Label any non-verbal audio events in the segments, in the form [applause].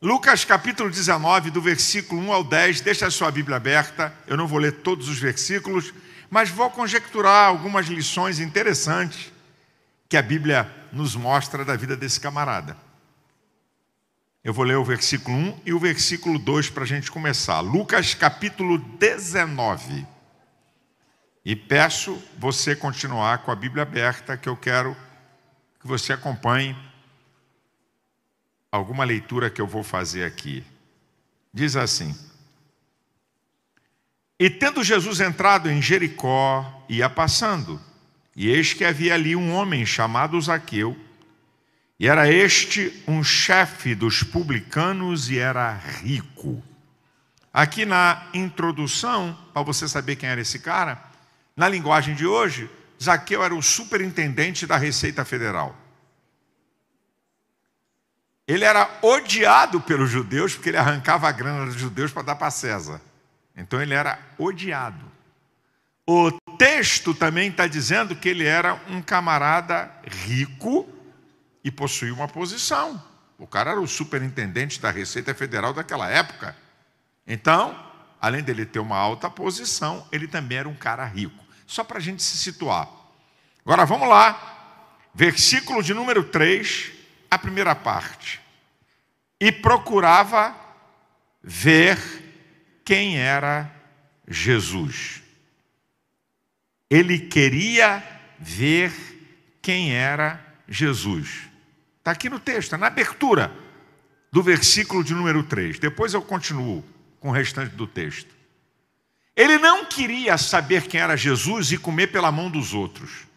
Lucas capítulo 19, do versículo 1 ao 10, deixa a sua Bíblia aberta, eu não vou ler todos os versículos, mas vou conjecturar algumas lições interessantes que a Bíblia nos mostra da vida desse camarada. Eu vou ler o versículo 1 e o versículo 2 para a gente começar. Lucas capítulo 19. E peço você continuar com a Bíblia aberta, que eu quero que você acompanhe alguma leitura que eu vou fazer aqui. Diz assim: E tendo Jesus entrado em Jericó, ia passando, e eis que havia ali um homem chamado Zaqueu, e era este um chefe dos publicanos e era rico. Aqui na introdução, para você saber quem era esse cara, na linguagem de hoje, Zaqueu era o superintendente da Receita Federal. Ele era odiado pelos judeus, porque ele arrancava a grana dos judeus para dar para César. Então ele era odiado. O texto também está dizendo que ele era um camarada rico e possuía uma posição. O cara era o superintendente da Receita Federal daquela época. Então, além dele ter uma alta posição, ele também era um cara rico. Só para a gente se situar. Agora vamos lá. Versículo de número 3 a primeira parte e procurava ver quem era Jesus. Ele queria ver quem era Jesus. Está aqui no texto, tá na abertura do versículo de número 3. Depois eu continuo com o restante do texto. Ele não queria saber quem era Jesus e comer pela mão dos outros.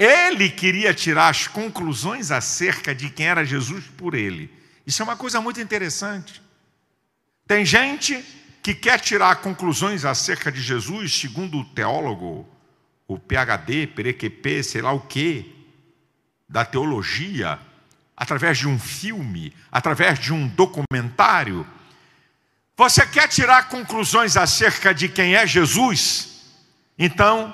Ele queria tirar as conclusões acerca de quem era Jesus por ele. Isso é uma coisa muito interessante. Tem gente que quer tirar conclusões acerca de Jesus, segundo o teólogo, o PhD, PQP, sei lá o quê, da teologia, através de um filme, através de um documentário. Você quer tirar conclusões acerca de quem é Jesus? Então,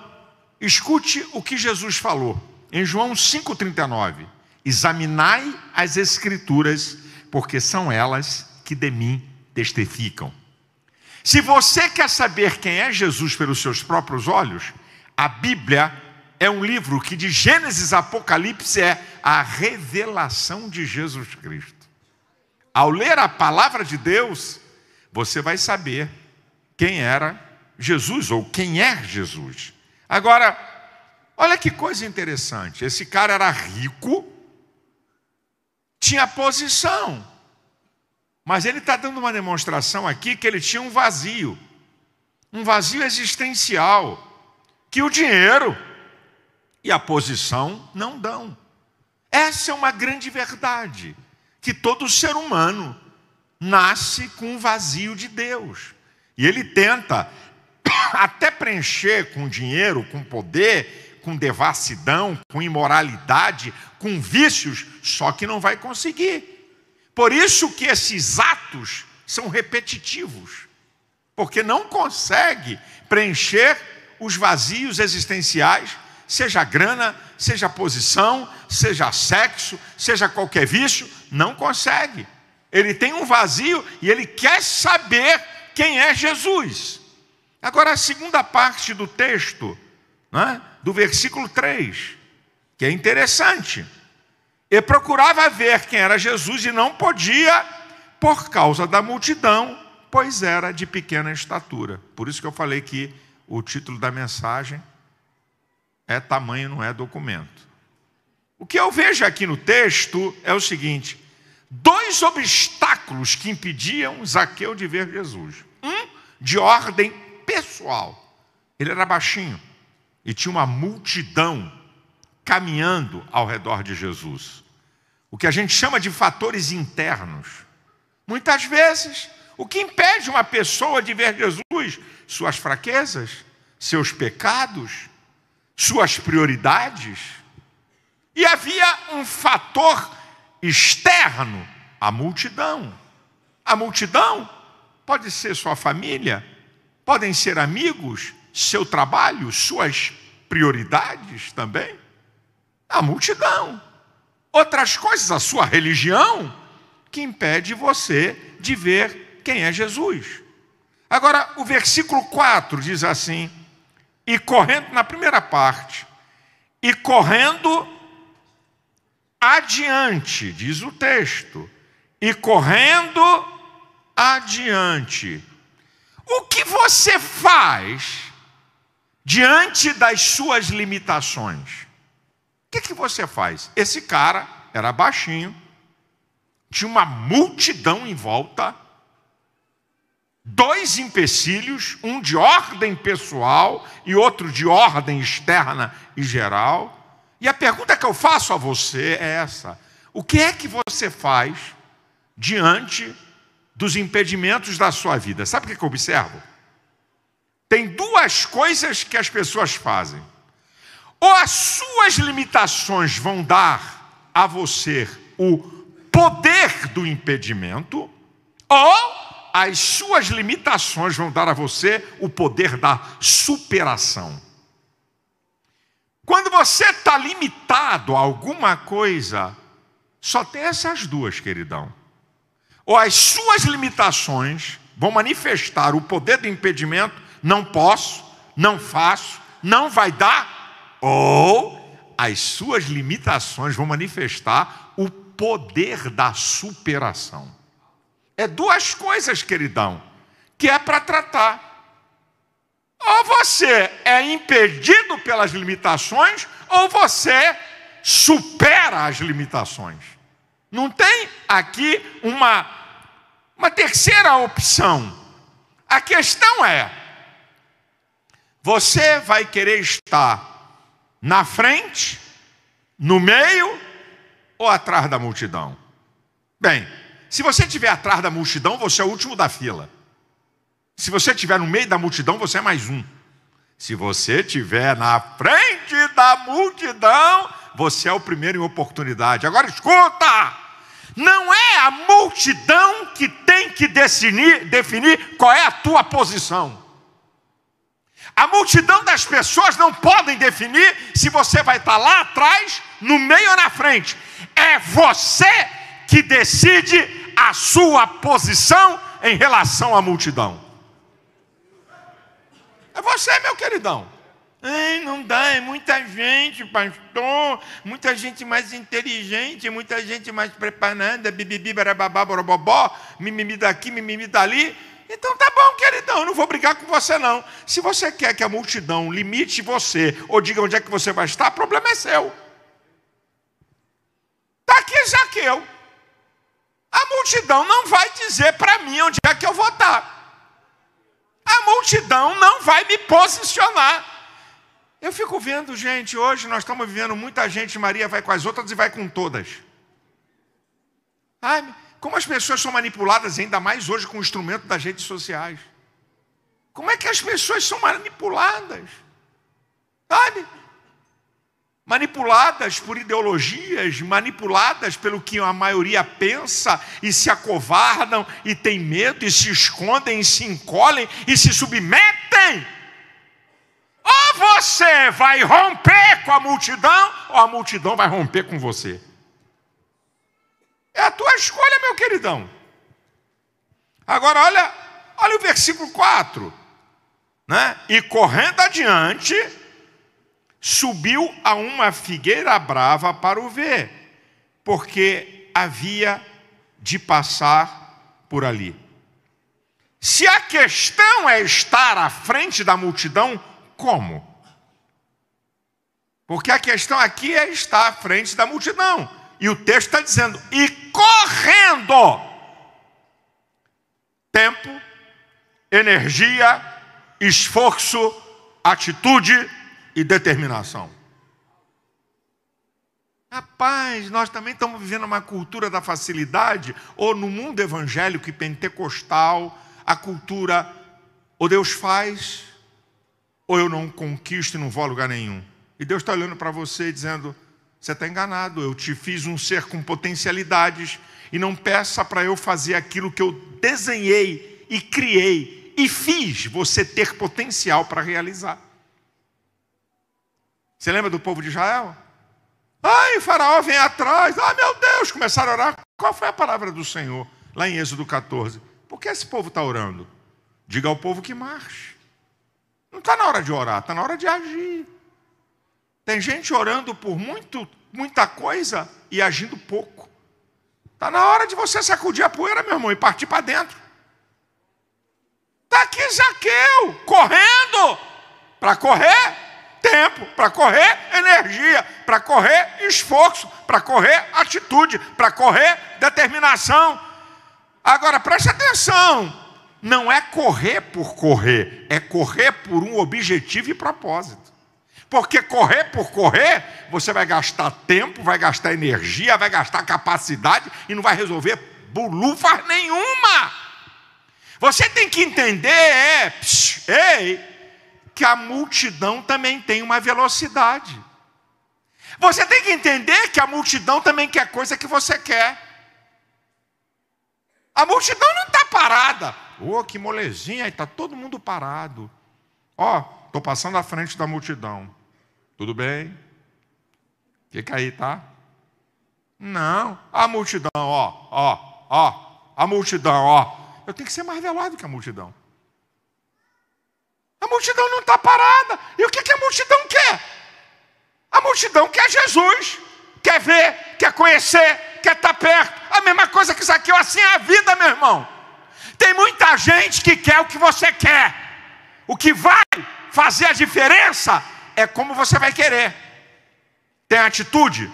Escute o que Jesus falou em João 5,39: Examinai as Escrituras, porque são elas que de mim testificam. Se você quer saber quem é Jesus pelos seus próprios olhos, a Bíblia é um livro que de Gênesis a Apocalipse é a revelação de Jesus Cristo. Ao ler a palavra de Deus, você vai saber quem era Jesus ou quem é Jesus. Agora, olha que coisa interessante: esse cara era rico, tinha posição, mas ele está dando uma demonstração aqui que ele tinha um vazio, um vazio existencial, que o dinheiro e a posição não dão. Essa é uma grande verdade, que todo ser humano nasce com um vazio de Deus. E ele tenta até preencher com dinheiro, com poder, com devassidão, com imoralidade, com vícios, só que não vai conseguir. Por isso que esses atos são repetitivos, porque não consegue preencher os vazios existenciais, seja grana, seja posição, seja sexo, seja qualquer vício, não consegue. Ele tem um vazio e ele quer saber quem é Jesus. Agora, a segunda parte do texto, né, do versículo 3, que é interessante. E procurava ver quem era Jesus e não podia, por causa da multidão, pois era de pequena estatura. Por isso que eu falei que o título da mensagem é Tamanho não é documento. O que eu vejo aqui no texto é o seguinte: dois obstáculos que impediam Zaqueu de ver Jesus. Um de ordem pessoal. Ele era baixinho e tinha uma multidão caminhando ao redor de Jesus. O que a gente chama de fatores internos. Muitas vezes, o que impede uma pessoa de ver Jesus? Suas fraquezas, seus pecados, suas prioridades. E havia um fator externo, a multidão. A multidão pode ser sua família, Podem ser amigos, seu trabalho, suas prioridades também. A multidão. Outras coisas, a sua religião, que impede você de ver quem é Jesus. Agora, o versículo 4 diz assim: e correndo, na primeira parte, e correndo adiante, diz o texto, e correndo adiante o que você faz diante das suas limitações? O que, que você faz? Esse cara era baixinho, tinha uma multidão em volta, dois empecilhos, um de ordem pessoal e outro de ordem externa e geral. E a pergunta que eu faço a você é essa: o que é que você faz diante dos impedimentos da sua vida. Sabe o que, eu observo? Tem duas coisas que as pessoas fazem. Ou as suas limitações vão dar a você o poder do impedimento, ou as suas limitações vão dar a você o poder da superação. Quando você está limitado a alguma coisa, só tem essas duas, queridão ou as suas limitações vão manifestar o poder do impedimento, não posso, não faço, não vai dar, ou as suas limitações vão manifestar o poder da superação. É duas coisas, queridão, que é para tratar. Ou você é impedido pelas limitações, ou você supera as limitações. Não tem aqui uma, uma terceira opção. A questão é: você vai querer estar na frente, no meio ou atrás da multidão? Bem, se você estiver atrás da multidão, você é o último da fila. Se você estiver no meio da multidão, você é mais um. Se você estiver na frente da multidão, você é o primeiro em oportunidade. Agora escuta! Não é a multidão que tem que definir, definir qual é a tua posição. A multidão das pessoas não podem definir se você vai estar lá atrás, no meio ou na frente. É você que decide a sua posição em relação à multidão. É você, meu queridão. Ei, não dá, é muita gente, pastor, muita gente mais inteligente, muita gente mais preparada, bibibi, barababá, borobobó, mimimi daqui, mimimi dali. Então tá bom, queridão, eu não vou brigar com você não. Se você quer que a multidão limite você ou diga onde é que você vai estar, o problema é seu. Está aqui Zaqueu. A multidão não vai dizer para mim onde é que eu vou estar. A multidão não vai me posicionar. Eu fico vendo, gente, hoje nós estamos vivendo muita gente, Maria vai com as outras e vai com todas. Ai, como as pessoas são manipuladas, ainda mais hoje com o instrumento das redes sociais. Como é que as pessoas são manipuladas? Sabe? Manipuladas por ideologias, manipuladas pelo que a maioria pensa e se acovardam e têm medo e se escondem e se encolhem e se submetem ou você vai romper com a multidão, ou a multidão vai romper com você. É a tua escolha, meu queridão. Agora, olha, olha o versículo 4. Né? E correndo adiante, subiu a uma figueira brava para o ver, porque havia de passar por ali. Se a questão é estar à frente da multidão, como? Porque a questão aqui é estar à frente da multidão. E o texto está dizendo: e correndo, tempo, energia, esforço, atitude e determinação. Rapaz, nós também estamos vivendo uma cultura da facilidade, ou no mundo evangélico e pentecostal, a cultura, o Deus faz, ou eu não conquisto e não vou a lugar nenhum. E Deus está olhando para você dizendo: você está enganado, eu te fiz um ser com potencialidades, e não peça para eu fazer aquilo que eu desenhei e criei e fiz você ter potencial para realizar. Você lembra do povo de Israel? Ai, Faraó vem atrás, ai meu Deus, começaram a orar. Qual foi a palavra do Senhor lá em Êxodo 14? Por que esse povo está orando? Diga ao povo que marche. Não está na hora de orar, está na hora de agir. Tem gente orando por muito, muita coisa e agindo pouco. Está na hora de você sacudir a poeira, meu irmão, e partir para dentro. Está aqui Zaqueu, correndo. Para correr, tempo. Para correr, energia. Para correr, esforço. Para correr, atitude. Para correr, determinação. Agora, preste atenção não é correr por correr, é correr por um objetivo e propósito. Porque correr por correr, você vai gastar tempo, vai gastar energia, vai gastar capacidade e não vai resolver bulufas nenhuma. Você tem que entender, é, psh, ei, que a multidão também tem uma velocidade. Você tem que entender que a multidão também quer coisa que você quer. A multidão não parada. Ô, oh, que molezinha, está todo mundo parado. Ó, oh, estou passando à frente da multidão. Tudo bem? Fica aí, tá? Não, a multidão, ó, ó, ó, a multidão, ó. Eu tenho que ser mais velado que a multidão. A multidão não está parada. E o que, que a multidão quer? A multidão quer Jesus, quer ver, quer conhecer, quer estar tá perto. A mesma coisa que Zaqueu, assim é a vida, meu irmão. Tem muita gente que quer o que você quer. O que vai fazer a diferença é como você vai querer. Tem atitude,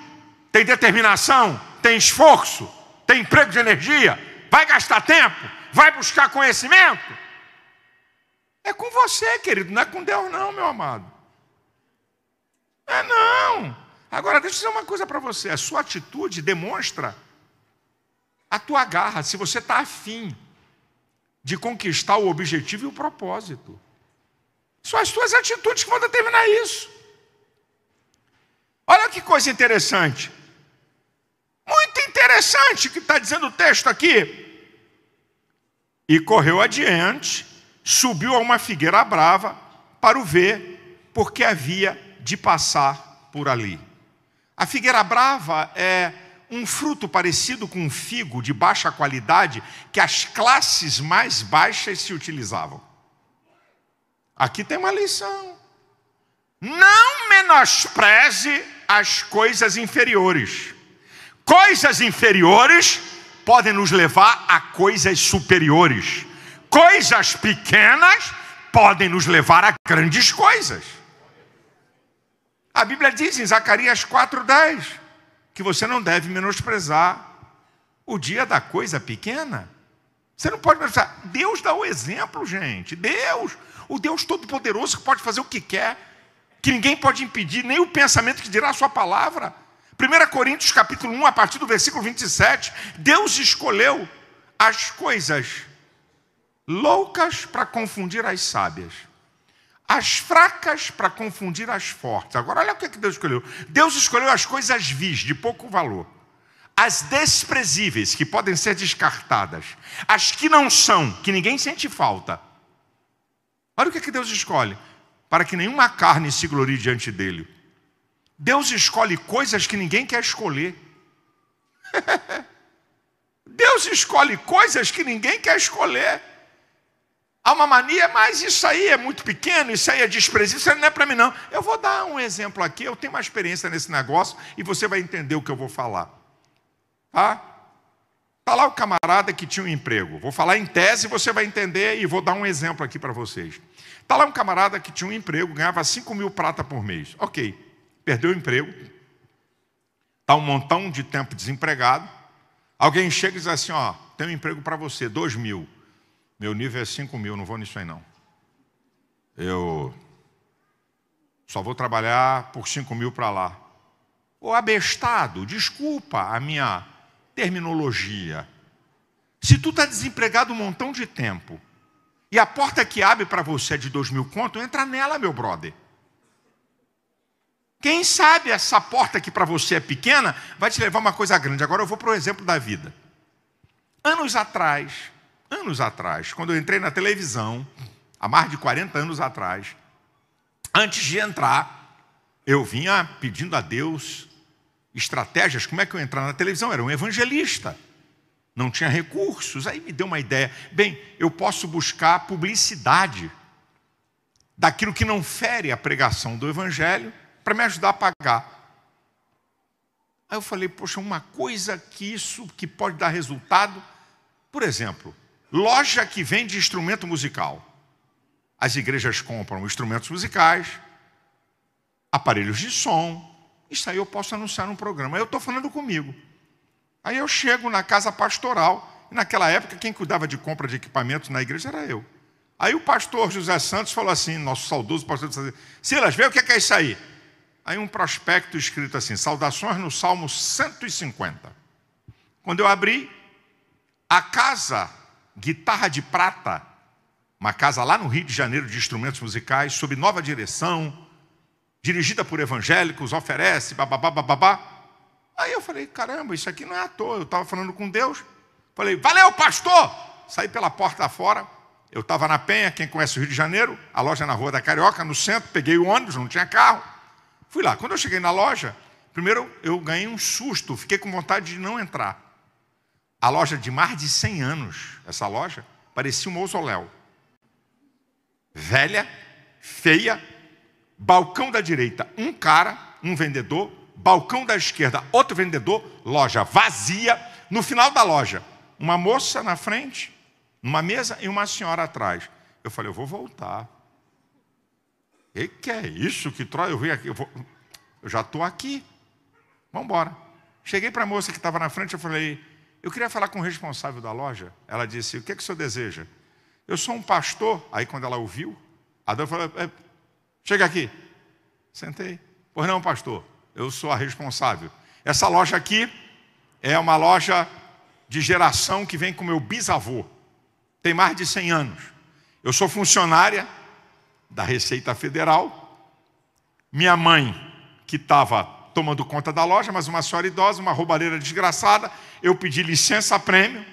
tem determinação, tem esforço, tem emprego de energia, vai gastar tempo, vai buscar conhecimento. É com você, querido, não é com Deus, não, meu amado. É não. Agora, deixa eu dizer uma coisa para você: a sua atitude demonstra a tua garra, se você está afim de conquistar o objetivo e o propósito. São as tuas atitudes que vão determinar isso. Olha que coisa interessante. Muito interessante o que está dizendo o texto aqui. E correu adiante, subiu a uma figueira brava para o ver, porque havia de passar por ali. A figueira brava é um fruto parecido com um figo de baixa qualidade que as classes mais baixas se utilizavam. Aqui tem uma lição. Não menospreze as coisas inferiores. Coisas inferiores podem nos levar a coisas superiores. Coisas pequenas podem nos levar a grandes coisas. A Bíblia diz em Zacarias 4:10: que você não deve menosprezar o dia da coisa pequena. Você não pode menosprezar. Deus dá o exemplo, gente. Deus, o Deus Todo-Poderoso que pode fazer o que quer, que ninguém pode impedir, nem o pensamento que dirá a sua palavra. 1 Coríntios capítulo 1, a partir do versículo 27, Deus escolheu as coisas loucas para confundir as sábias as fracas para confundir as fortes. Agora, olha o que Deus escolheu: Deus escolheu as coisas vis, de pouco valor, as desprezíveis, que podem ser descartadas, as que não são, que ninguém sente falta. Olha o que Deus escolhe: para que nenhuma carne se glorie diante dele. Deus escolhe coisas que ninguém quer escolher. [laughs] Deus escolhe coisas que ninguém quer escolher. Há uma mania, mas isso aí é muito pequeno, isso aí é desprezível, isso aí não é para mim, não. Eu vou dar um exemplo aqui, eu tenho uma experiência nesse negócio e você vai entender o que eu vou falar. Tá? tá lá o camarada que tinha um emprego. Vou falar em tese, você vai entender e vou dar um exemplo aqui para vocês. Está lá um camarada que tinha um emprego, ganhava 5 mil prata por mês. Ok, perdeu o emprego, está um montão de tempo desempregado. Alguém chega e diz assim: ó, tem um emprego para você, 2 mil. Meu nível é 5 mil, não vou nisso aí não. Eu só vou trabalhar por 5 mil para lá. Ô abestado, desculpa a minha terminologia. Se tu está desempregado um montão de tempo e a porta que abre para você é de dois mil conto, entra nela, meu brother. Quem sabe essa porta que para você é pequena vai te levar uma coisa grande. Agora eu vou para o exemplo da vida. Anos atrás, anos atrás, quando eu entrei na televisão, há mais de 40 anos atrás, antes de entrar, eu vinha pedindo a Deus estratégias, como é que eu entrar na televisão? Era um evangelista, não tinha recursos. Aí me deu uma ideia: bem, eu posso buscar publicidade daquilo que não fere a pregação do evangelho para me ajudar a pagar. Aí eu falei, poxa, uma coisa que isso que pode dar resultado, por exemplo, Loja que vende instrumento musical. As igrejas compram instrumentos musicais, aparelhos de som. Isso aí eu posso anunciar num programa. Aí eu estou falando comigo. Aí eu chego na casa pastoral. E naquela época, quem cuidava de compra de equipamentos na igreja era eu. Aí o pastor José Santos falou assim, nosso saudoso pastor José Santos, Silas, vê o que é, que é isso aí. Aí um prospecto escrito assim, saudações no Salmo 150. Quando eu abri, a casa Guitarra de Prata, uma casa lá no Rio de Janeiro de instrumentos musicais, sob nova direção, dirigida por evangélicos, oferece, bababá, bababá. Aí eu falei, caramba, isso aqui não é à toa. Eu estava falando com Deus. Falei, valeu, pastor! Saí pela porta fora. Eu estava na Penha, quem conhece o Rio de Janeiro, a loja é na Rua da Carioca, no centro. Peguei o ônibus, não tinha carro. Fui lá. Quando eu cheguei na loja, primeiro eu ganhei um susto, fiquei com vontade de não entrar. A loja de mais de 100 anos, essa loja, parecia um mausoléu. Velha, feia, balcão da direita, um cara, um vendedor, balcão da esquerda, outro vendedor, loja vazia. No final da loja, uma moça na frente, numa mesa e uma senhora atrás. Eu falei, eu vou voltar. E que é isso? Que troca? eu vim aqui. Eu, vou... eu já estou aqui. Vamos embora. Cheguei para a moça que estava na frente, eu falei, eu queria falar com o responsável da loja. Ela disse: O que é que o senhor deseja? Eu sou um pastor. Aí, quando ela ouviu, Adão falou: é, Chega aqui. Sentei. Pois não, pastor, eu sou a responsável. Essa loja aqui é uma loja de geração que vem com meu bisavô. Tem mais de 100 anos. Eu sou funcionária da Receita Federal. Minha mãe, que estava tomando conta da loja, mas uma senhora idosa, uma roubalheira desgraçada, eu pedi licença prêmio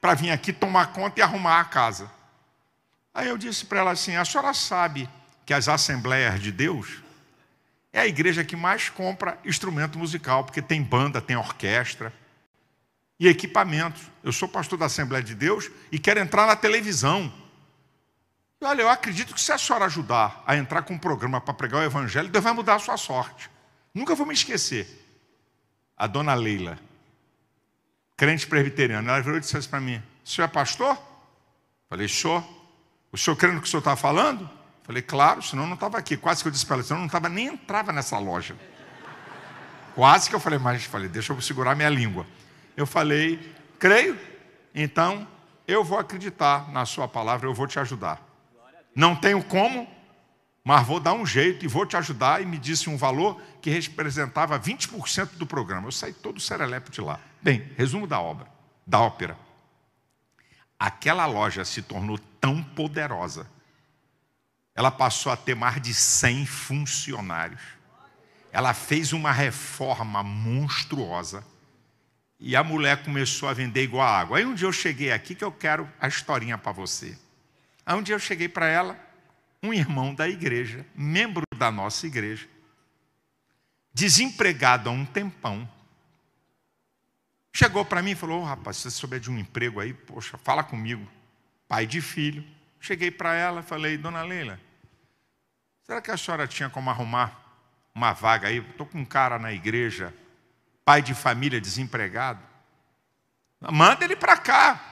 para vir aqui tomar conta e arrumar a casa. Aí eu disse para ela assim: a senhora sabe que as Assembleias de Deus é a igreja que mais compra instrumento musical, porque tem banda, tem orquestra e equipamentos. Eu sou pastor da Assembleia de Deus e quero entrar na televisão. Olha, eu acredito que se a senhora ajudar a entrar com um programa para pregar o evangelho, Deus vai mudar a sua sorte. Nunca vou me esquecer. A dona Leila, crente presbiteriana, ela virou e disse assim para mim: O senhor é pastor? Falei: Sou. O senhor crendo no que o senhor está falando? Falei: Claro, senão eu não estava aqui. Quase que eu disse para ela: senão eu não estava nem entrava nessa loja. Quase que eu falei, mas falei: Deixa eu segurar minha língua. Eu falei: Creio, então eu vou acreditar na sua palavra, eu vou te ajudar. Não tenho como, mas vou dar um jeito e vou te ajudar. E me disse um valor que representava 20% do programa. Eu saí todo serelepe de lá. Bem, resumo da obra, da ópera. Aquela loja se tornou tão poderosa, ela passou a ter mais de 100 funcionários. Ela fez uma reforma monstruosa e a mulher começou a vender igual água. Aí um dia eu cheguei aqui que eu quero a historinha para você. Aí um dia eu cheguei para ela, um irmão da igreja, membro da nossa igreja, desempregado há um tempão, chegou para mim e falou: oh, rapaz, se você souber de um emprego aí, poxa, fala comigo, pai de filho. Cheguei para ela e falei: Dona Leila, será que a senhora tinha como arrumar uma vaga aí? Estou com um cara na igreja, pai de família desempregado. Manda ele para cá.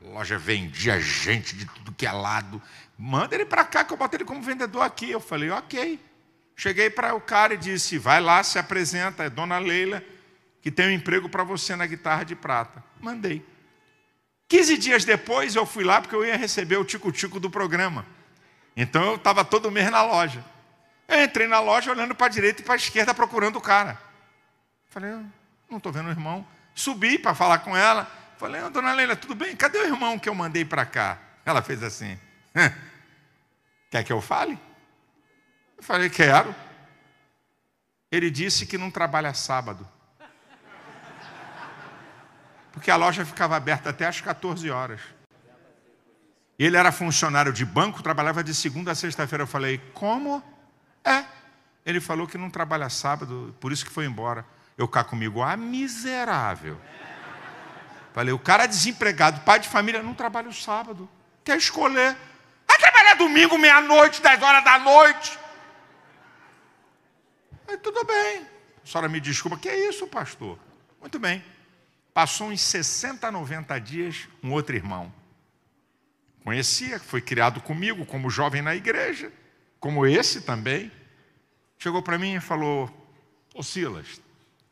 A loja vendia gente de tudo que é lado. Manda ele para cá que eu boto ele como vendedor aqui. Eu falei, ok. Cheguei para o cara e disse: vai lá, se apresenta, é dona Leila, que tem um emprego para você na guitarra de prata. Mandei. 15 dias depois eu fui lá porque eu ia receber o tico-tico do programa. Então eu estava todo mês na loja. Eu entrei na loja olhando para a direita e para a esquerda procurando o cara. Falei, ah, não estou vendo o irmão. Subi para falar com ela. Falei, oh, dona Leila, tudo bem? Cadê o irmão que eu mandei para cá? Ela fez assim. [laughs] Quer que eu fale? Eu falei, quero. Ele disse que não trabalha sábado. Porque a loja ficava aberta até às 14 horas. Ele era funcionário de banco, trabalhava de segunda a sexta-feira. Eu falei, como? É. Ele falou que não trabalha sábado, por isso que foi embora. Eu cá comigo, ah, miserável. Falei, o cara é desempregado, pai de família, não trabalha o sábado. Quer escolher? trabalhar domingo, meia-noite, dez horas da noite. Aí, tudo bem. A senhora me desculpa, que é isso, pastor? Muito bem. Passou uns 60, 90 dias, um outro irmão. Conhecia, foi criado comigo como jovem na igreja, como esse também. Chegou para mim e falou: Ô Silas,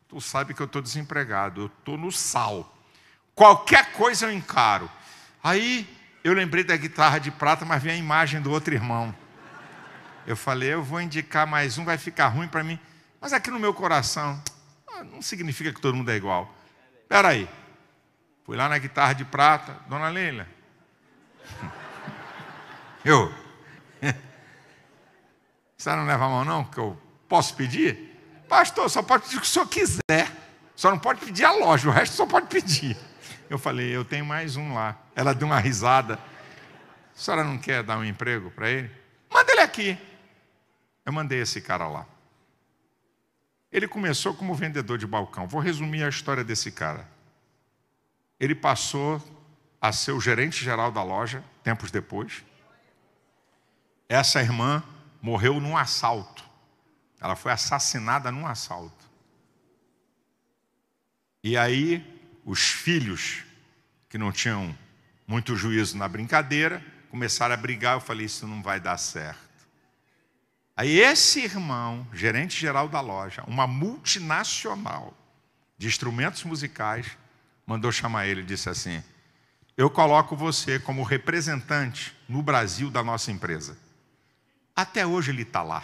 tu sabe que eu estou desempregado, eu estou no sal. Qualquer coisa eu encaro. Aí eu lembrei da guitarra de prata, mas vi a imagem do outro irmão. Eu falei, eu vou indicar mais um, vai ficar ruim para mim. Mas aqui no meu coração, ah, não significa que todo mundo é igual. Espera aí. Fui lá na guitarra de prata, dona Leila. [laughs] Eu. [laughs] Você não leva a mão, não? Que eu posso pedir? Pastor, só pode pedir o que o senhor quiser. Só não pode pedir a loja, o resto só pode pedir. Eu falei, eu tenho mais um lá. Ela deu uma risada. A senhora não quer dar um emprego para ele? Manda ele aqui. Eu mandei esse cara lá. Ele começou como vendedor de balcão. Vou resumir a história desse cara. Ele passou a ser o gerente geral da loja tempos depois. Essa irmã morreu num assalto. Ela foi assassinada num assalto. E aí os filhos, que não tinham muito juízo na brincadeira, começaram a brigar. Eu falei: Isso não vai dar certo. Aí esse irmão, gerente geral da loja, uma multinacional de instrumentos musicais, mandou chamar ele e disse assim: Eu coloco você como representante no Brasil da nossa empresa. Até hoje ele está lá.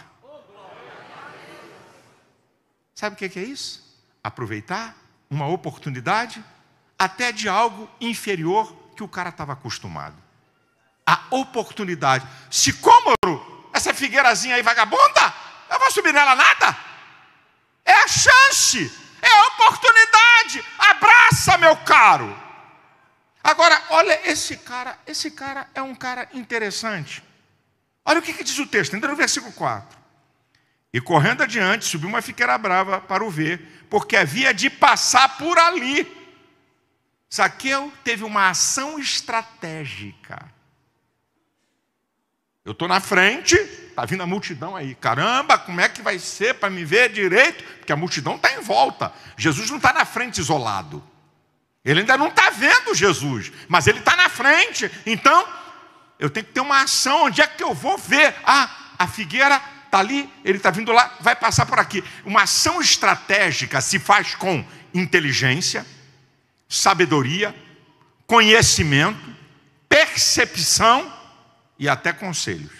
Sabe o que é isso? Aproveitar uma oportunidade, até de algo inferior que o cara estava acostumado. A oportunidade. Se cômoro, essa figueirazinha aí vagabunda, eu vou subir nela nada. É a chance, é a oportunidade. Abraça, meu caro. Agora, olha esse cara, esse cara é um cara interessante. Olha o que, que diz o texto, entra no versículo 4. E correndo adiante, subiu uma fiqueira brava para o ver, porque havia de passar por ali. Zaqueu teve uma ação estratégica. Eu estou na frente, está vindo a multidão aí. Caramba, como é que vai ser para me ver direito? Porque a multidão está em volta. Jesus não está na frente isolado. Ele ainda não está vendo Jesus, mas ele está na frente. Então, eu tenho que ter uma ação. Onde é que eu vou ver? Ah, a figueira está ali, ele está vindo lá, vai passar por aqui. Uma ação estratégica se faz com inteligência, sabedoria, conhecimento, percepção e até conselhos.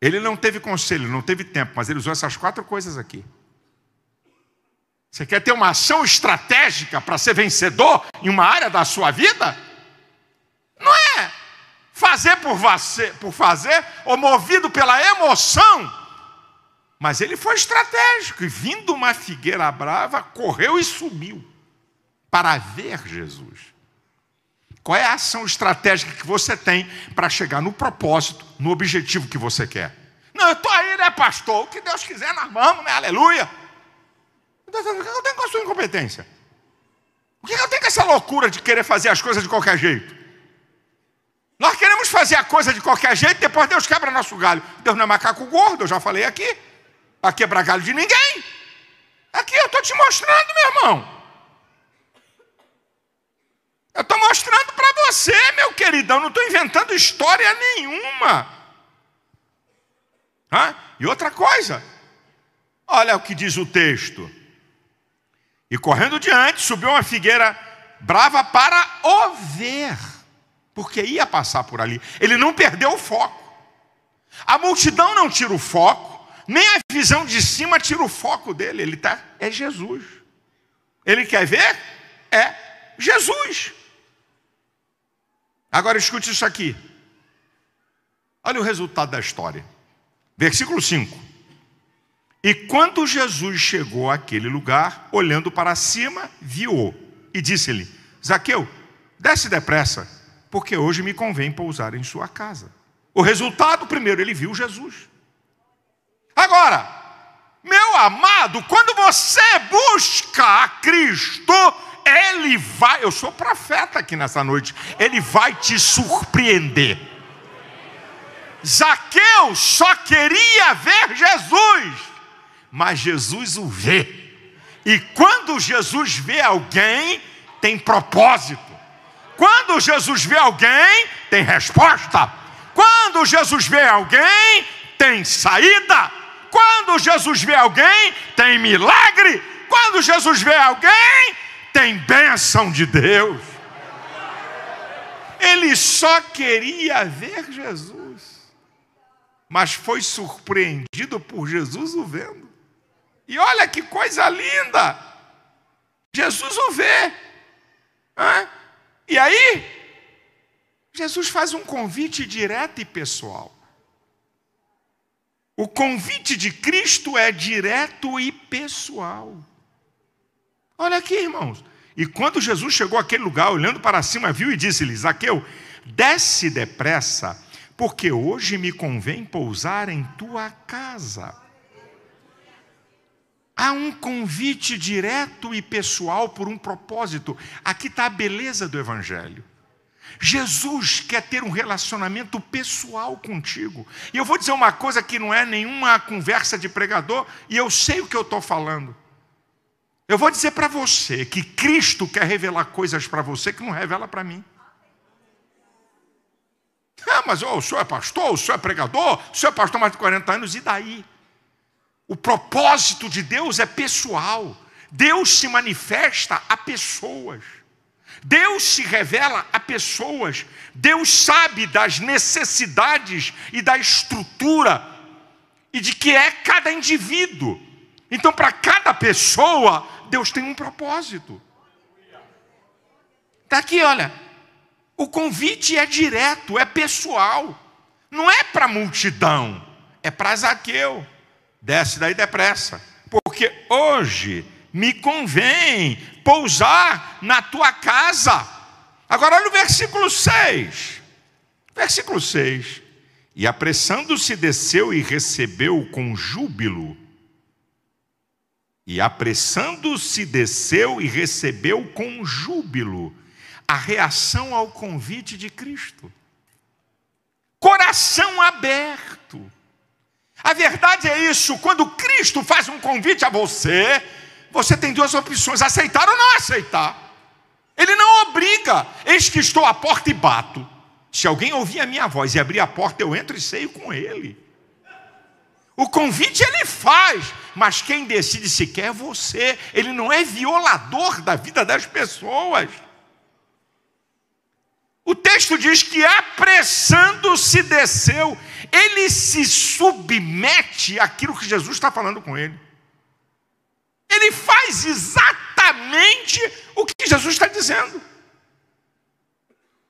Ele não teve conselho, não teve tempo, mas ele usou essas quatro coisas aqui. Você quer ter uma ação estratégica para ser vencedor em uma área da sua vida? fazer por, você, por fazer, ou movido pela emoção, mas ele foi estratégico e, vindo uma figueira brava, correu e subiu para ver Jesus. Qual é a ação estratégica que você tem para chegar no propósito, no objetivo que você quer? Não, eu estou aí, né, pastor? O que Deus quiser, nós vamos, né? Aleluia. O então, que eu tenho com a sua incompetência? O que eu tenho com essa loucura de querer fazer as coisas de qualquer jeito? Nós queremos fazer a coisa de qualquer jeito, depois Deus quebra nosso galho. Deus não é macaco gordo, eu já falei aqui. Para quebrar galho de ninguém. Aqui eu estou te mostrando, meu irmão. Eu estou mostrando para você, meu queridão. Eu não estou inventando história nenhuma. Hã? E outra coisa. Olha o que diz o texto. E correndo diante, subiu uma figueira brava para o ver porque ia passar por ali. Ele não perdeu o foco. A multidão não tira o foco, nem a visão de cima tira o foco dele. Ele tá é Jesus. Ele quer ver? É Jesus. Agora escute isso aqui. Olha o resultado da história. Versículo 5. E quando Jesus chegou àquele lugar, olhando para cima, viu-o e disse-lhe: Zaqueu, desce depressa porque hoje me convém pousar em sua casa. O resultado, primeiro, ele viu Jesus. Agora, meu amado, quando você busca a Cristo, ele vai, eu sou profeta aqui nessa noite, ele vai te surpreender. Zaqueu só queria ver Jesus, mas Jesus o vê. E quando Jesus vê alguém, tem propósito. Quando Jesus vê alguém, tem resposta. Quando Jesus vê alguém, tem saída. Quando Jesus vê alguém, tem milagre. Quando Jesus vê alguém, tem bênção de Deus. Ele só queria ver Jesus, mas foi surpreendido por Jesus o vendo. E olha que coisa linda! Jesus o vê. Hã? E aí, Jesus faz um convite direto e pessoal. O convite de Cristo é direto e pessoal. Olha aqui, irmãos. E quando Jesus chegou àquele lugar, olhando para cima, viu e disse-lhe: Zaqueu, desce depressa, porque hoje me convém pousar em tua casa. Há um convite direto e pessoal por um propósito. Aqui está a beleza do Evangelho. Jesus quer ter um relacionamento pessoal contigo. E eu vou dizer uma coisa que não é nenhuma conversa de pregador, e eu sei o que eu estou falando. Eu vou dizer para você que Cristo quer revelar coisas para você que não revela para mim. Ah, mas oh, o senhor é pastor, o senhor é pregador, o senhor é pastor há mais de 40 anos, e daí? O propósito de Deus é pessoal. Deus se manifesta a pessoas. Deus se revela a pessoas. Deus sabe das necessidades e da estrutura e de que é cada indivíduo. Então, para cada pessoa, Deus tem um propósito. Está aqui, olha. O convite é direto, é pessoal. Não é para multidão, é para Zaqueu. Desce daí depressa, porque hoje me convém pousar na tua casa. Agora olha o versículo 6. Versículo 6. E apressando-se desceu e recebeu com júbilo. E apressando-se desceu e recebeu com júbilo a reação ao convite de Cristo. Coração aberto a verdade é isso: quando Cristo faz um convite a você, você tem duas opções: aceitar ou não aceitar. Ele não obriga, eis que estou à porta e bato. Se alguém ouvir a minha voz e abrir a porta, eu entro e saio com ele. O convite ele faz, mas quem decide se quer é você. Ele não é violador da vida das pessoas. O texto diz que apressando se desceu ele se submete àquilo que Jesus está falando com ele. Ele faz exatamente o que Jesus está dizendo.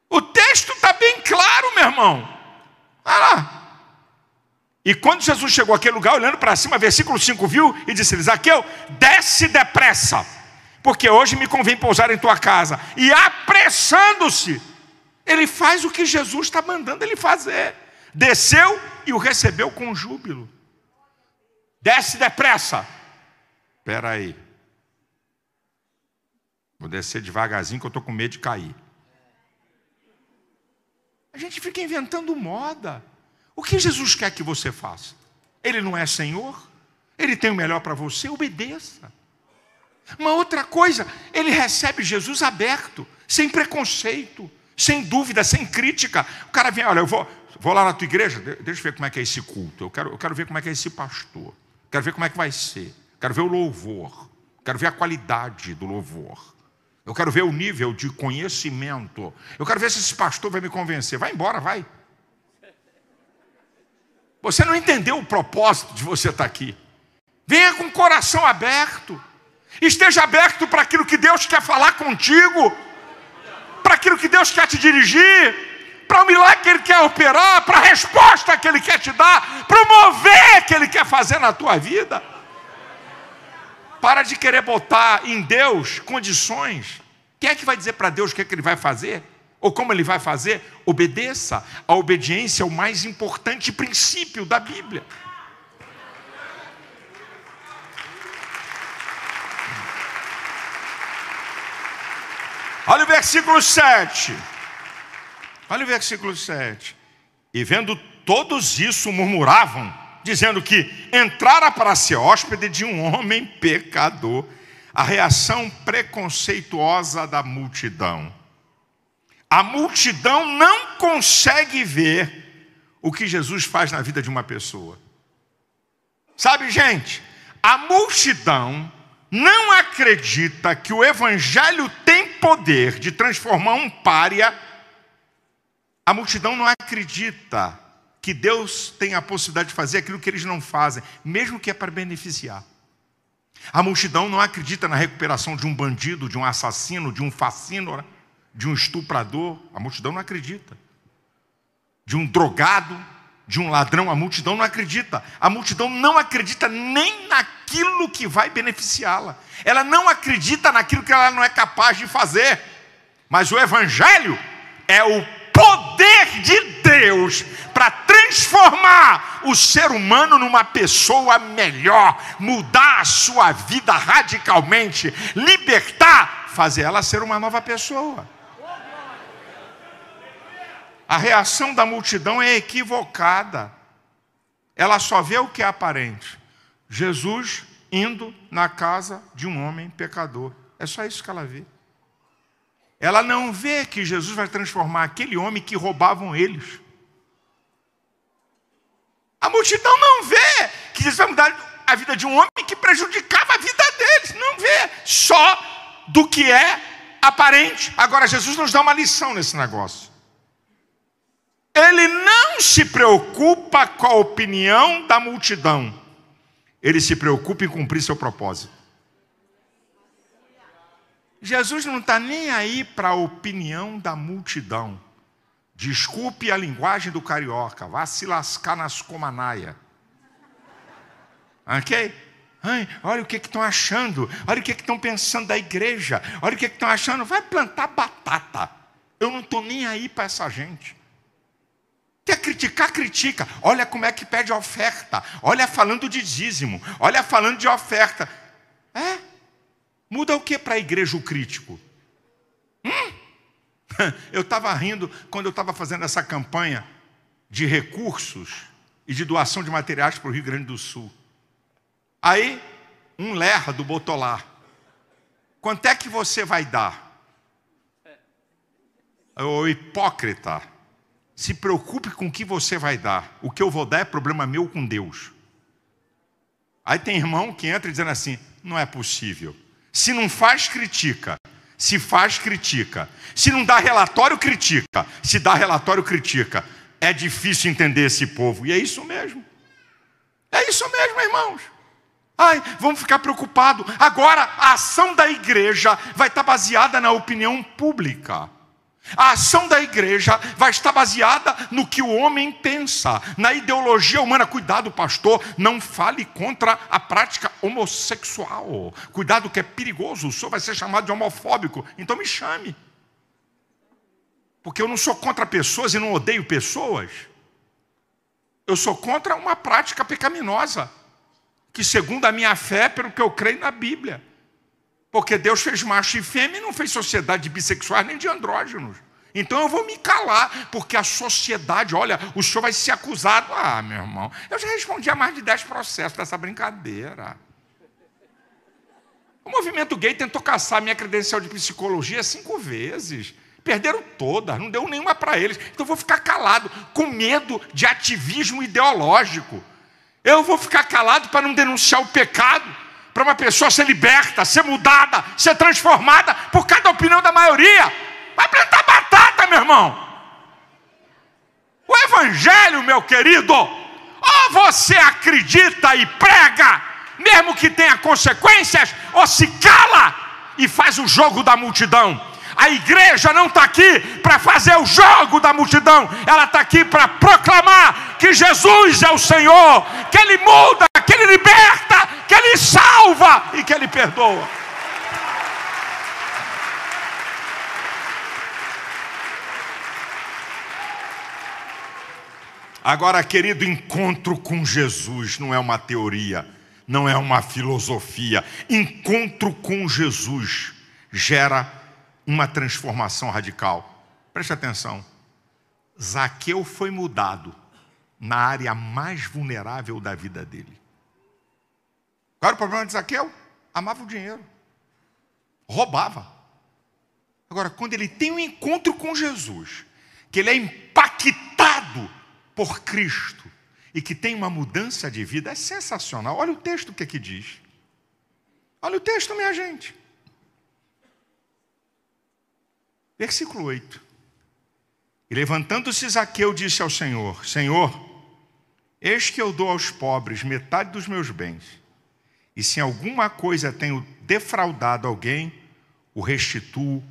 O texto está bem claro, meu irmão. Olha lá. E quando Jesus chegou àquele lugar, olhando para cima, versículo 5, viu e disse lhes Zaqueu, desce depressa, porque hoje me convém pousar em tua casa. E apressando-se, ele faz o que Jesus está mandando ele fazer. Desceu e o recebeu com júbilo. Desce depressa. Espera aí. Vou descer devagarzinho que eu estou com medo de cair. A gente fica inventando moda. O que Jesus quer que você faça? Ele não é Senhor? Ele tem o melhor para você? Obedeça. Uma outra coisa, ele recebe Jesus aberto, sem preconceito, sem dúvida, sem crítica. O cara vem, olha, eu vou, Vou lá na tua igreja, deixa eu ver como é que é esse culto. Eu quero, eu quero ver como é que é esse pastor. Quero ver como é que vai ser. Quero ver o louvor. Quero ver a qualidade do louvor. Eu quero ver o nível de conhecimento. Eu quero ver se esse pastor vai me convencer. Vai embora, vai. Você não entendeu o propósito de você estar aqui. Venha com o coração aberto. Esteja aberto para aquilo que Deus quer falar contigo, para aquilo que Deus quer te dirigir para o milagre que Ele quer operar, para a resposta que Ele quer te dar, para o mover que Ele quer fazer na tua vida. Para de querer botar em Deus condições. Quem é que vai dizer para Deus o que, é que Ele vai fazer? Ou como Ele vai fazer? Obedeça. A obediência é o mais importante princípio da Bíblia. Olha o versículo 7. Olha o versículo 7. E vendo todos isso, murmuravam, dizendo que entrara para ser hóspede de um homem pecador. A reação preconceituosa da multidão. A multidão não consegue ver o que Jesus faz na vida de uma pessoa. Sabe, gente, a multidão não acredita que o Evangelho tem poder de transformar um pária a multidão não acredita que Deus tem a possibilidade de fazer aquilo que eles não fazem, mesmo que é para beneficiar. A multidão não acredita na recuperação de um bandido, de um assassino, de um fascínora, de um estuprador. A multidão não acredita. De um drogado, de um ladrão, a multidão não acredita. A multidão não acredita nem naquilo que vai beneficiá-la. Ela não acredita naquilo que ela não é capaz de fazer. Mas o Evangelho é o poder de Deus para transformar o ser humano numa pessoa melhor, mudar a sua vida radicalmente, libertar, fazer ela ser uma nova pessoa. A reação da multidão é equivocada. Ela só vê o que é aparente. Jesus indo na casa de um homem pecador. É só isso que ela vê. Ela não vê que Jesus vai transformar aquele homem que roubavam eles. A multidão não vê que Jesus vai mudar a vida de um homem que prejudicava a vida deles. Não vê só do que é aparente. Agora, Jesus nos dá uma lição nesse negócio. Ele não se preocupa com a opinião da multidão. Ele se preocupa em cumprir seu propósito. Jesus não está nem aí para a opinião da multidão. Desculpe a linguagem do carioca, vá se lascar nas comanaia. Ok? Ai, olha o que estão achando, olha o que estão pensando da igreja, olha o que estão achando, vai plantar batata. Eu não estou nem aí para essa gente. Quer criticar, critica. Olha como é que pede oferta. Olha falando de dízimo. Olha falando de oferta. É? Muda o que para a igreja o crítico? Hum? [laughs] Eu estava rindo quando eu estava fazendo essa campanha de recursos e de doação de materiais para o Rio Grande do Sul. Aí, um lerdo botou lá. Quanto é que você vai dar? É. Ô hipócrita, se preocupe com o que você vai dar. O que eu vou dar é problema meu com Deus. Aí tem irmão que entra dizendo assim: não é possível. Se não faz, critica. Se faz, critica. Se não dá relatório, critica. Se dá relatório, critica. É difícil entender esse povo. E é isso mesmo. É isso mesmo, irmãos. Ai, vamos ficar preocupados. Agora, a ação da igreja vai estar baseada na opinião pública. A ação da igreja vai estar baseada no que o homem pensa, na ideologia humana. Cuidado, pastor, não fale contra a prática homossexual. Cuidado, que é perigoso, o senhor vai ser chamado de homofóbico. Então me chame. Porque eu não sou contra pessoas e não odeio pessoas. Eu sou contra uma prática pecaminosa, que, segundo a minha fé, pelo que eu creio na Bíblia, porque Deus fez macho e fêmea e não fez sociedade de bissexuais nem de andrógenos. Então eu vou me calar, porque a sociedade, olha, o senhor vai ser acusado. Ah, meu irmão, eu já respondi a mais de dez processos dessa brincadeira. O movimento gay tentou caçar minha credencial de psicologia cinco vezes. Perderam todas, não deu nenhuma para eles. Então eu vou ficar calado, com medo de ativismo ideológico. Eu vou ficar calado para não denunciar o pecado para uma pessoa ser liberta, ser mudada, ser transformada por cada opinião da maioria. Vai plantar batata, meu irmão. O Evangelho, meu querido, ou você acredita e prega, mesmo que tenha consequências, ou se cala e faz o jogo da multidão. A igreja não está aqui para fazer o jogo da multidão, ela está aqui para proclamar que Jesus é o Senhor, que Ele muda que Ele liberta, que Ele salva e que Ele perdoa. Agora, querido, encontro com Jesus não é uma teoria, não é uma filosofia. Encontro com Jesus gera uma transformação radical. Preste atenção. Zaqueu foi mudado na área mais vulnerável da vida dele. Qual era o problema de Zaqueu? Amava o dinheiro, roubava. Agora, quando ele tem um encontro com Jesus, que ele é impactado por Cristo e que tem uma mudança de vida, é sensacional. Olha o texto que aqui é diz. Olha o texto, minha gente. Versículo 8. E levantando-se Zaqueu disse ao Senhor: Senhor, eis que eu dou aos pobres metade dos meus bens. E se alguma coisa tenho defraudado alguém, o restituo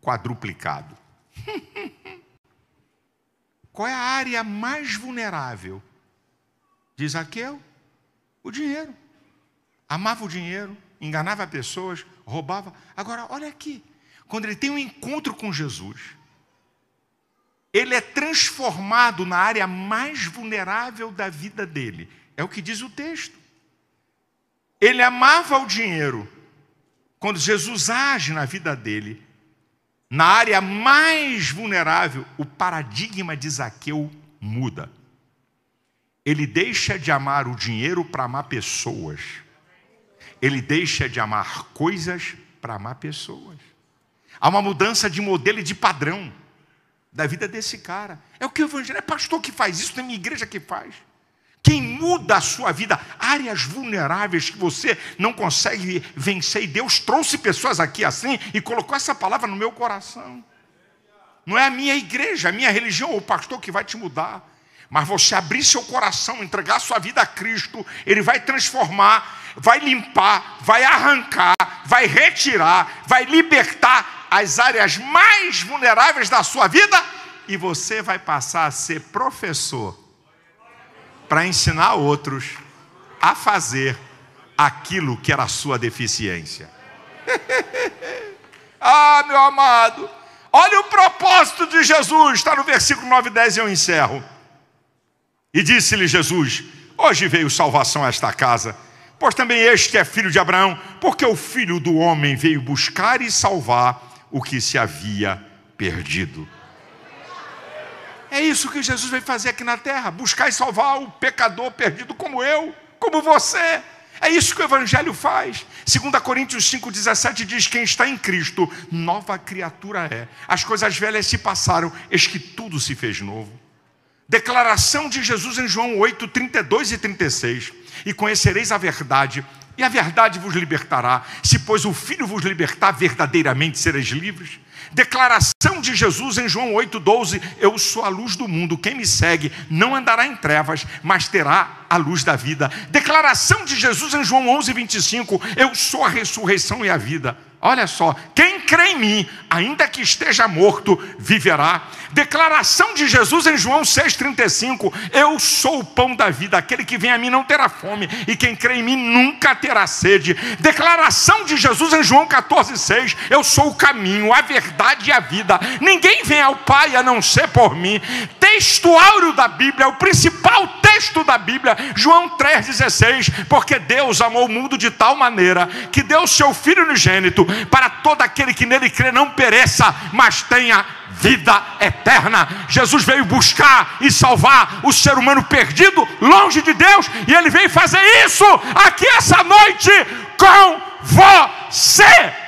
quadruplicado. [laughs] Qual é a área mais vulnerável? Diz Zaqueu? O dinheiro. Amava o dinheiro, enganava pessoas, roubava. Agora, olha aqui, quando ele tem um encontro com Jesus, ele é transformado na área mais vulnerável da vida dele. É o que diz o texto. Ele amava o dinheiro. Quando Jesus age na vida dele, na área mais vulnerável, o paradigma de Zaqueu muda. Ele deixa de amar o dinheiro para amar pessoas. Ele deixa de amar coisas para amar pessoas. Há uma mudança de modelo e de padrão da vida desse cara. É o que o evangelho é pastor que faz isso, tem uma igreja que faz. Quem muda a sua vida, áreas vulneráveis que você não consegue vencer, e Deus trouxe pessoas aqui assim e colocou essa palavra no meu coração. Não é a minha igreja, a minha religião ou o pastor que vai te mudar, mas você abrir seu coração, entregar sua vida a Cristo, Ele vai transformar, vai limpar, vai arrancar, vai retirar, vai libertar as áreas mais vulneráveis da sua vida e você vai passar a ser professor para ensinar outros a fazer aquilo que era a sua deficiência. [laughs] ah, meu amado, olha o propósito de Jesus, está no versículo 9 e 10 e eu encerro. E disse-lhe Jesus: Hoje veio salvação a esta casa, pois também este é filho de Abraão, porque o filho do homem veio buscar e salvar o que se havia perdido. É isso que Jesus veio fazer aqui na terra: buscar e salvar o pecador perdido como eu, como você. É isso que o Evangelho faz. 2 Coríntios 5,17 diz: Quem está em Cristo, nova criatura é. As coisas velhas se passaram, eis que tudo se fez novo. Declaração de Jesus em João 8, 32 e 36. E conhecereis a verdade, e a verdade vos libertará. Se, pois, o Filho vos libertar, verdadeiramente sereis livres. Declaração de Jesus em João 8,12: Eu sou a luz do mundo, quem me segue não andará em trevas, mas terá a luz da vida. Declaração de Jesus em João 11,25: Eu sou a ressurreição e a vida. Olha só, quem crê em mim, ainda que esteja morto, viverá. Declaração de Jesus em João 6,35: Eu sou o pão da vida, aquele que vem a mim não terá fome, e quem crê em mim nunca terá sede. Declaração de Jesus em João 14,6: Eu sou o caminho, a verdade e a vida. Ninguém vem ao Pai a não ser por mim. Textuário da Bíblia, o principal texto da Bíblia, João 3,16. Porque Deus amou o mundo de tal maneira que deu seu Filho unigênito para todo aquele que nele crê não pereça, mas tenha vida eterna. Jesus veio buscar e salvar o ser humano perdido, longe de Deus, e ele veio fazer isso aqui essa noite com você.